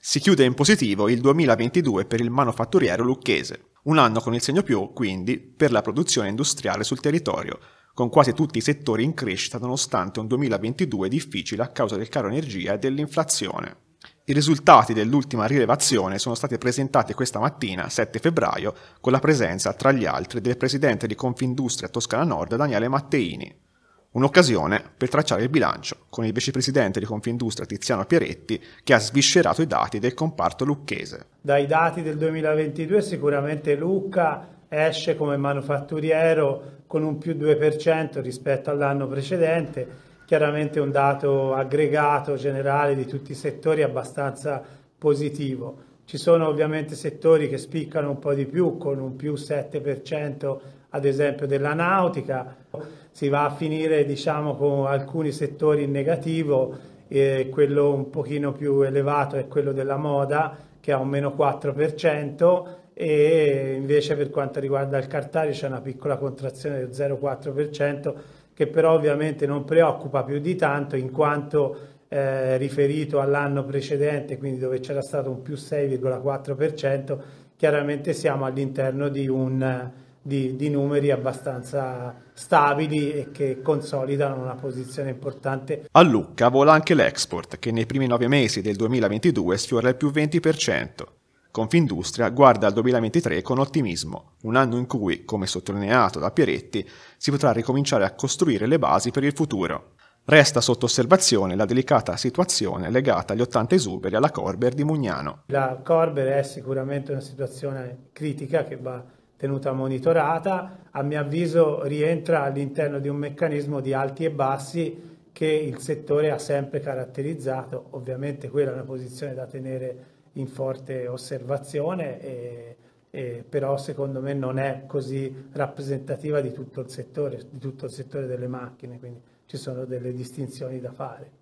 Si chiude in positivo il 2022 per il manufatturiero lucchese, un anno con il segno più, quindi, per la produzione industriale sul territorio, con quasi tutti i settori in crescita nonostante un 2022 difficile a causa del caro energia e dell'inflazione. I risultati dell'ultima rilevazione sono stati presentati questa mattina, 7 febbraio, con la presenza, tra gli altri, del presidente di Confindustria Toscana Nord Daniele Matteini. Un'occasione per tracciare il bilancio, con il vicepresidente di Confindustria Tiziano Pieretti che ha sviscerato i dati del comparto lucchese. Dai dati del 2022 sicuramente Lucca esce come manufatturiero con un più 2% rispetto all'anno precedente chiaramente un dato aggregato generale di tutti i settori abbastanza positivo. Ci sono ovviamente settori che spiccano un po' di più con un più 7% ad esempio della nautica, si va a finire diciamo con alcuni settori in negativo, eh, quello un pochino più elevato è quello della moda che ha un meno 4% e invece per quanto riguarda il cartario c'è una piccola contrazione del 0,4% che però ovviamente non preoccupa più di tanto in quanto eh, riferito all'anno precedente, quindi dove c'era stato un più 6,4%, chiaramente siamo all'interno di, di, di numeri abbastanza stabili e che consolidano una posizione importante. A Lucca vola anche l'export, che nei primi nove mesi del 2022 sfiora il più 20%. Confindustria guarda al 2023 con ottimismo, un anno in cui, come sottolineato da Pieretti, si potrà ricominciare a costruire le basi per il futuro. Resta sotto osservazione la delicata situazione legata agli 80 esuberi alla Corber di Mugnano. La Corber è sicuramente una situazione critica che va tenuta monitorata, a mio avviso rientra all'interno di un meccanismo di alti e bassi che il settore ha sempre caratterizzato, ovviamente quella è una posizione da tenere in forte osservazione, e, e, però secondo me non è così rappresentativa di tutto il settore, di tutto il settore delle macchine, quindi ci sono delle distinzioni da fare.